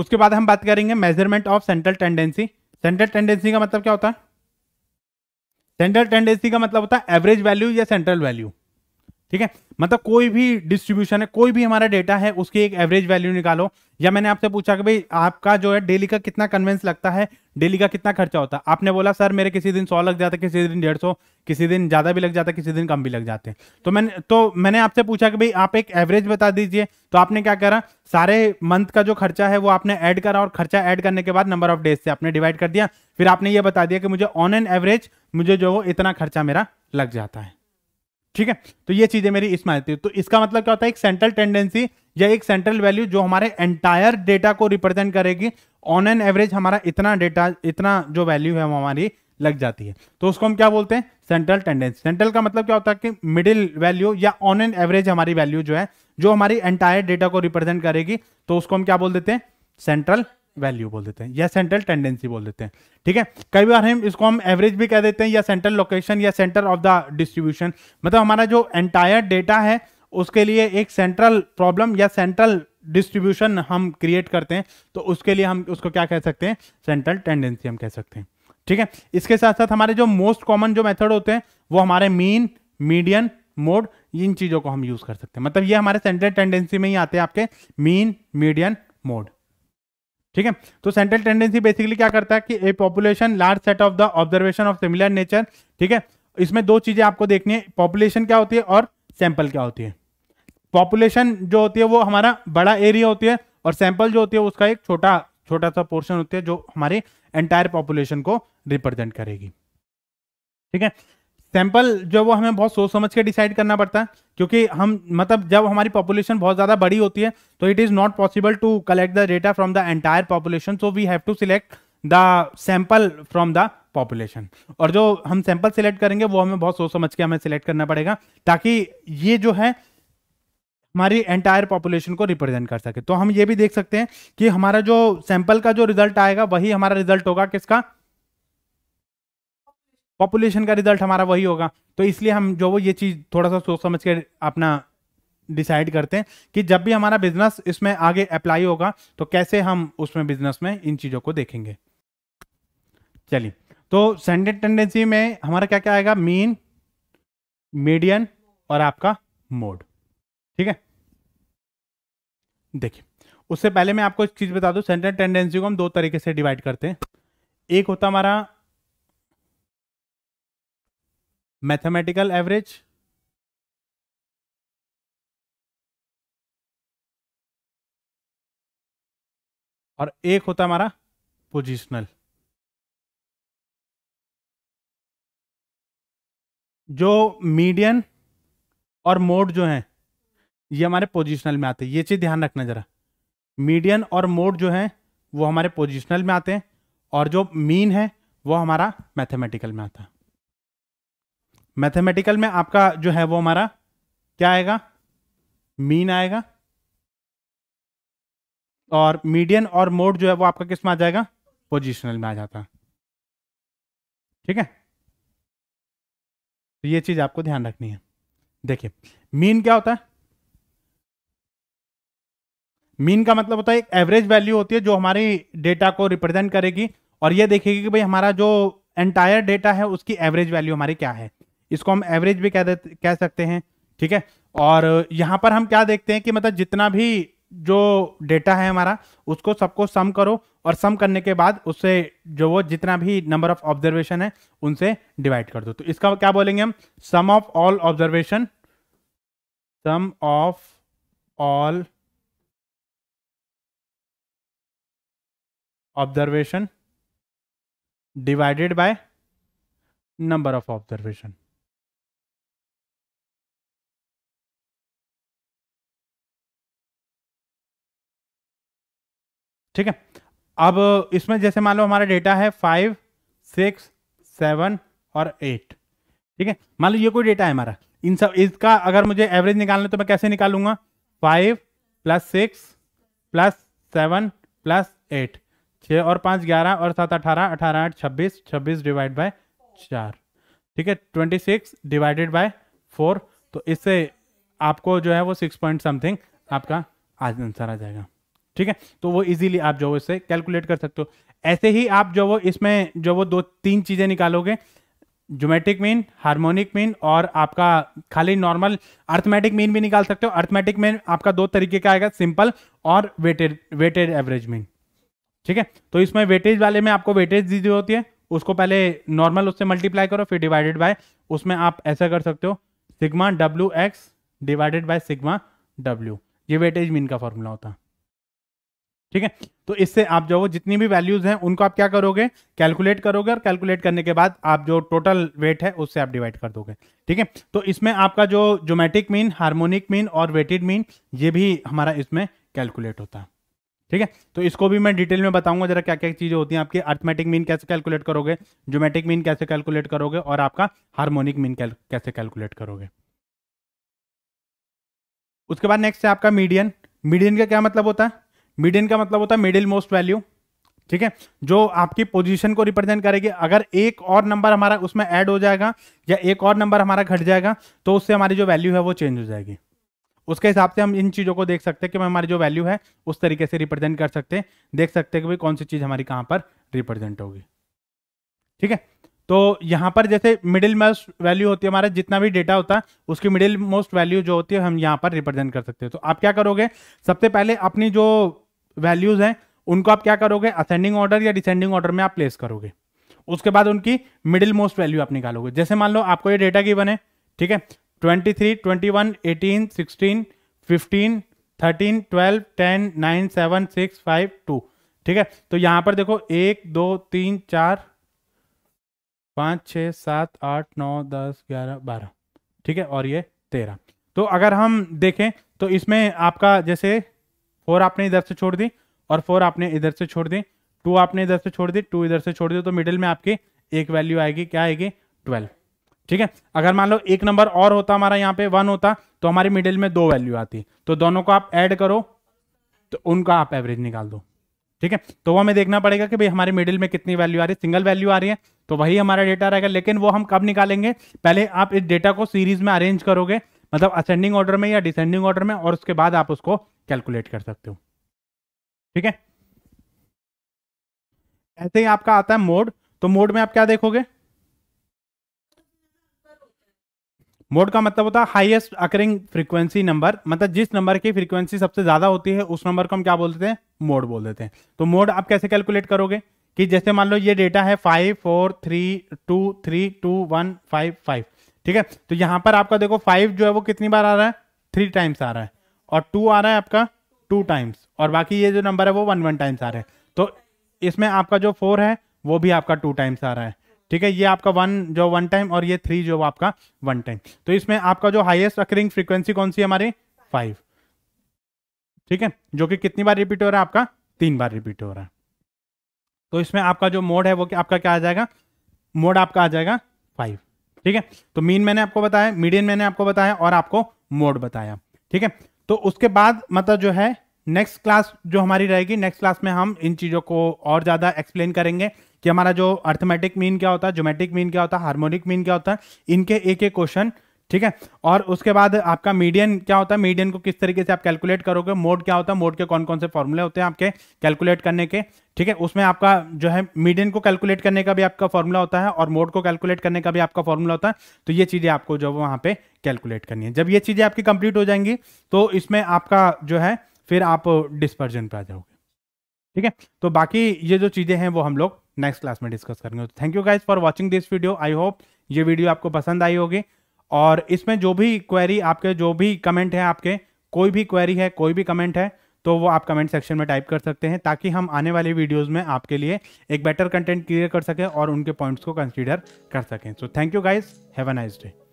उसके बाद हम बात करेंगे measurement of central tendency central tendency का मतलब क्या होता है सेंट्रल टेंडेंसी का मतलब होता है एवरेज वैल्यू या सेंट्रल वैल्यू ठीक है मतलब कोई भी डिस्ट्रीब्यूशन है कोई भी हमारा डेटा है उसकी एक एवरेज वैल्यू निकालो या मैंने आपसे पूछा कि भाई आपका जो है डेली का कितना कन्वेंस लगता है डेली का कितना खर्चा होता है आपने बोला सर मेरे किसी दिन सौ लग जाता किसी दिन डेढ़ सौ किसी दिन ज़्यादा भी लग जाता किसी दिन कम भी लग जाते हैं तो मैंने तो मैंने आपसे पूछा कि भाई आप एक एवरेज बता दीजिए तो आपने क्या करा सारे मंथ का जो खर्चा है वो आपने ऐड करा और खर्चा ऐड करने के बाद नंबर ऑफ डेज से आपने डिवाइड कर दिया फिर आपने ये बता दिया कि मुझे ऑन एन एवरेज मुझे जो हो इतना खर्चा मेरा लग जाता है ठीक है तो ये चीजें मेरी इसमें आती है तो इसका मतलब क्या होता है एक सेंट्रल टेंडेंसी या एक सेंट्रल वैल्यू जो हमारे एंटायर डेटा को रिप्रेजेंट करेगी ऑन एन एवरेज हमारा इतना डेटा इतना जो वैल्यू है वो हमारी लग जाती है तो उसको हम क्या बोलते हैं सेंट्रल टेंडेंसी सेंट्रल का मतलब क्या होता है कि मिडिल वैल्यू या ऑन एन एवरेज हमारी वैल्यू जो है जो हमारी एंटायर डेटा को रिप्रेजेंट करेगी तो उसको हम क्या बोल देते हैं सेंट्रल वैल्यू बोल देते हैं या सेंट्रल टेंडेंसी बोल देते हैं ठीक है कई बार हम इसको हम एवरेज भी कह देते हैं या सेंट्रल लोकेशन या सेंटर ऑफ द डिस्ट्रीब्यूशन मतलब हमारा जो एंटायर डेटा है उसके लिए एक सेंट्रल प्रॉब्लम या सेंट्रल डिस्ट्रीब्यूशन हम क्रिएट करते हैं तो उसके लिए हम उसको क्या कह सकते हैं सेंट्रल टेंडेंसी हम कह सकते हैं ठीक है इसके साथ साथ हमारे जो मोस्ट कॉमन जो मेथड होते हैं वो हमारे मीन मीडियन मोड इन चीज़ों को हम यूज़ कर सकते हैं मतलब ये हमारे सेंट्रल टेंडेंसी में ही आते हैं आपके मीन मीडियन मोड ठीक है तो सेंट्रल टेंडेंसी बेसिकली क्या करता है कि a population large set of the observation of similar nature ठीक है इसमें दो चीजें आपको देखनी है पॉपुलेशन क्या होती है और सैंपल क्या होती है पॉपुलेशन जो होती है वो हमारा बड़ा एरिया होती है और सैंपल जो होती है उसका एक छोटा छोटा सा पोर्शन होती है जो हमारे एंटायर पॉपुलेशन को रिप्रेजेंट करेगी ठीक है सैंपल जो वो हमें बहुत सोच समझ के डिसाइड करना पड़ता है क्योंकि हम मतलब जब हमारी पॉपुलेशन बहुत ज़्यादा बड़ी होती है तो it is not possible to collect the data from the entire population so we have to select the sample from the population और जो हम सैंपल सिलेक्ट करेंगे वो हमें बहुत सोच समझ के हमें सिलेक्ट करना पड़ेगा ताकि ये जो है हमारी एंटायर पॉपुलेशन को रिप्रेजेंट कर सके तो हम ये भी देख सकते हैं कि हमारा जो सैंपल का जो रिजल्ट आएगा वही हमारा रिजल्ट होगा किसका पॉपुलेशन का रिजल्ट हमारा वही होगा तो इसलिए हम जो वो ये चीज़ थोड़ा सा सोच समझ के अपना डिसाइड करते हैं कि जब भी हमारा बिजनेस इसमें आगे अप्लाई होगा तो कैसे हम उसमें बिजनेस में इन चीज़ों को देखेंगे चलिए तो सेंडेड टेंडेंसी में हमारा क्या क्या आएगा मीन मीडियन और आपका मोड ठीक है देखिए उससे पहले मैं आपको एक चीज़ बता दूं सेंडेड टेंडेंसी को हम दो तरीके से डिवाइड करते हैं एक होता हमारा मैथमेटिकल एवरेज और एक होता है हमारा पोजिशनल जो मीडियन और मोड जो हैं ये हमारे पोजिशनल में आते हैं ये चीज़ ध्यान रखना ज़रा मीडियन और मोड जो हैं वो हमारे पोजिशनल में आते हैं और जो मीन है वो हमारा मैथमेटिकल में आता है मैथमेटिकल में आपका जो है वो हमारा क्या आएगा मीन आएगा और मीडियन और मोड जो है वो आपका किस में आ जाएगा पोजिशनल में आ जाता ठीक है तो ये चीज आपको ध्यान रखनी है देखिए मीन क्या होता है मीन का मतलब होता है एक एवरेज वैल्यू होती है जो हमारी डेटा को रिप्रेजेंट करेगी और ये देखेगी कि भाई हमारा जो एंटायर डेटा है उसकी एवरेज वैल्यू हमारी क्या है इसको हम एवरेज भी कह दे कह सकते हैं ठीक है और यहाँ पर हम क्या देखते हैं कि मतलब जितना भी जो डेटा है हमारा उसको सबको सम करो और सम करने के बाद उससे जो वो जितना भी नंबर ऑफ ऑब्जर्वेशन है उनसे डिवाइड कर दो तो इसका क्या बोलेंगे हम sum of all observation sum of all observation divided by number of observation ठीक है अब इसमें जैसे मान लो हमारा डेटा है फाइव सिक्स सेवन और एट ठीक है मान लो ये कोई डेटा है हमारा इन सब इसका अगर मुझे एवरेज निकालना तो मैं कैसे निकालूंगा five plus six plus seven plus eight छः और पाँच ग्यारह और सात अठारह अठारह आठ छब्बीस छब्बीस डिवाइड बाय चार ठीक है twenty six divided by four तो इससे आपको जो है वो सिक्स पॉइंट समथिंग आपका आज आंसर आ जाएगा ठीक है तो वो इजीली आप जो इससे कैलकुलेट कर सकते हो ऐसे ही आप जो वो इसमें जो वो दो तीन चीज़ें निकालोगे जोमेटिक मीन हार्मोनिक मीन और आपका खाली नॉर्मल अर्थमेटिक मीन भी निकाल सकते हो अर्थमेटिक मीन आपका दो तरीके का आएगा सिंपल और वेटेड वेटेड एवरेज मीन ठीक है तो इसमें वेटेज वाले में आपको वेटेज दी हुई होती है उसको पहले नॉर्मल उससे मल्टीप्लाई करो फिर डिवाइडेड बाय उसमें आप ऐसा कर सकते हो sigma W X divided by sigma W ये वेटेज मीन का फॉर्मूला होता है ठीक है तो इससे आप जो जितनी भी वैल्यूज हैं उनको आप क्या करोगे कैलकुलेट करोगे और कैलकुलेट करने के बाद आप जो टोटल वेट है उससे आप डिवाइड कर दोगे ठीक है तो इसमें आपका जो जोमेटिक मीन हार्मोनिक मीन और वेटेड मीन ये भी हमारा इसमें कैलकुलेट होता है ठीक है तो इसको भी मैं डिटेल में बताऊंगा जरा क्या क्या चीजें होती हैं आपके अर्थमेटिक मीन कैसे कैलकुलेट करोगे जोमेटिक मीन कैसे कैलकुलेट करोगे और आपका हार्मोनिक मीन कैसे कैलकुलेट करोगे उसके बाद नेक्स्ट है आपका मीडियन मीडियन का क्या मतलब होता है मीडियन का मतलब होता है मिडिल मोस्ट वैल्यू ठीक है जो आपकी पोजीशन को रिप्रेजेंट करेगी अगर एक और नंबर हमारा उसमें ऐड हो जाएगा या एक और नंबर हमारा घट जाएगा तो उससे हमारी जो वैल्यू है वो चेंज हो जाएगी उसके हिसाब से हम इन चीज़ों को देख सकते हैं कि हमारी जो वैल्यू है उस तरीके से रिप्रेजेंट कर सकते हैं देख सकते हैं कि भाई कौन सी चीज़ हमारी कहाँ पर रिप्रेजेंट होगी ठीक है तो यहाँ पर जैसे मिडिल मोस्ट वैल्यू होती है हमारा जितना भी डेटा होता है उसकी मिडिल मोस्ट वैल्यू जो होती है हम यहाँ पर रिप्रेजेंट कर सकते हैं तो आप क्या करोगे सबसे पहले अपनी जो वैल्यूज हैं उनको आप क्या करोगे असेंडिंग ऑर्डर या डिसेंडिंग ऑर्डर में आप प्लेस करोगे उसके बाद उनकी मिडिल मोस्ट वैल्यू आप निकालोगे जैसे मान लो आपको ये डेटा की है ठीक है 23, 21, 18, 16, 15, 13, 12, 10, 9, 7, 6, 5, ठीक है तो यहां पर देखो एक दो तीन चार पांच छ सात आठ नौ दस ग्यारह बारह ठीक है और ये तेरह तो अगर हम देखें तो इसमें आपका जैसे फोर आपने इधर से छोड़ दी और फोर आपने इधर से छोड़ दी टू आपने इधर से छोड़ दी टू इधर से छोड़ दी तो मिडिल में आपकी एक वैल्यू आएगी क्या आएगी ट्वेल्व ठीक है अगर मान लो एक नंबर और होता हमारा यहाँ पे वन होता तो हमारी मिडिल में दो वैल्यू आती तो दोनों को आप ऐड करो तो उनका आप एवरेज निकाल दो ठीक है तो वो हमें देखना पड़ेगा कि भाई हमारे मिडिल में कितनी वैल्यू आ रही है सिंगल वैल्यू आ रही है तो वही हमारा डेटा रहेगा लेकिन वो हम कब निकालेंगे पहले आप इस डेटा को सीरीज में अरेंज करोगे मतलब असेंडिंग ऑर्डर में या डिसेंडिंग ऑर्डर में और उसके बाद आप उसको कैलकुलेट कर सकते हो ठीक है ऐसे ही आपका आता है मोड तो मोड में आप क्या देखोगे मोड का मतलब होता है हाईएस्ट अकरिंग फ्रीक्वेंसी नंबर मतलब जिस नंबर की फ्रीक्वेंसी सबसे ज्यादा होती है उस नंबर को हम क्या बोलते हैं मोड बोल देते हैं तो मोड आप कैसे कैलकुलेट करोगे कि जैसे मान लो ये डेटा है five four three two three two one five five ठीक है तो यहां पर आपका देखो फाइव जो है वो कितनी बार आ रहा है थ्री टाइम्स आ रहा है और टू आ रहा है आपका टू टाइम्स और बाकी ये जो नंबर है वो वन वन टाइम्स आ रहा है तो इसमें आपका जो फोर है वो भी आपका टू टाइम्स आ रहा है ठीक है ये आपका वन जो वन टाइम और ये थ्री जो आपका वन टाइम तो इसमें आपका जो हाइएस्ट अकरिंग फ्रीक्वेंसी कौन सी है हमारी फाइव ठीक है जो कि कितनी बार रिपीट हो रहा है आपका तीन बार रिपीट हो रहा है तो इसमें आपका जो मोड है वो आपका क्या आ जाएगा मोड आपका आ जाएगा फाइव ठीक है तो मीन मैंने आपको बताया मीडियन मैंने आपको बताया और आपको मोड बताया ठीक है तो उसके बाद मतलब जो है नेक्स्ट क्लास जो हमारी रहेगी नेक्स्ट क्लास में हम इन चीज़ों को और ज़्यादा एक्सप्लेन करेंगे कि हमारा जो अर्थमेटिक मीन क्या होता है जोमेटिक मीन क्या होता है हार्मोनिक मीन क्या होता है इनके एक एक क्वेश्चन ठीक है और उसके बाद आपका मीडियन क्या होता है मीडियन को किस तरीके से आप कैलकुलेट करोगे मोड क्या होता है मोड के कौन कौन से फॉर्मूले होते हैं आपके कैलकुलेट करने के ठीक है उसमें आपका जो है मीडियन को कैलकुलेट करने का भी आपका फॉर्मूला होता है और मोड को कैलकुलेट करने का भी आपका फॉर्मूला होता है तो ये चीज़ें आपको जो वहाँ पर कैलकुलेट करनी है जब ये चीज़ें आपकी कंप्लीट हो जाएंगी तो इसमें आपका जो है फिर आप डिस्पर्जन पर आ जाओगे ठीक है तो बाकी ये जो चीज़ें हैं वो हम लोग नेक्स्ट क्लास में डिस्कस करेंगे thank you guys for watching this video I hope ये वीडियो आपको पसंद आई होगी और इसमें जो भी क्वेरी आपके जो भी कमेंट है आपके कोई भी क्वेरी है कोई भी कमेंट है तो वो आप कमेंट सेक्शन में टाइप कर सकते हैं ताकि हम आने वाले वीडियोस में आपके लिए एक बेटर कंटेंट क्रिएट कर सकें और उनके पॉइंट्स को कंसीडर कर सकें so thank you guys have a nice day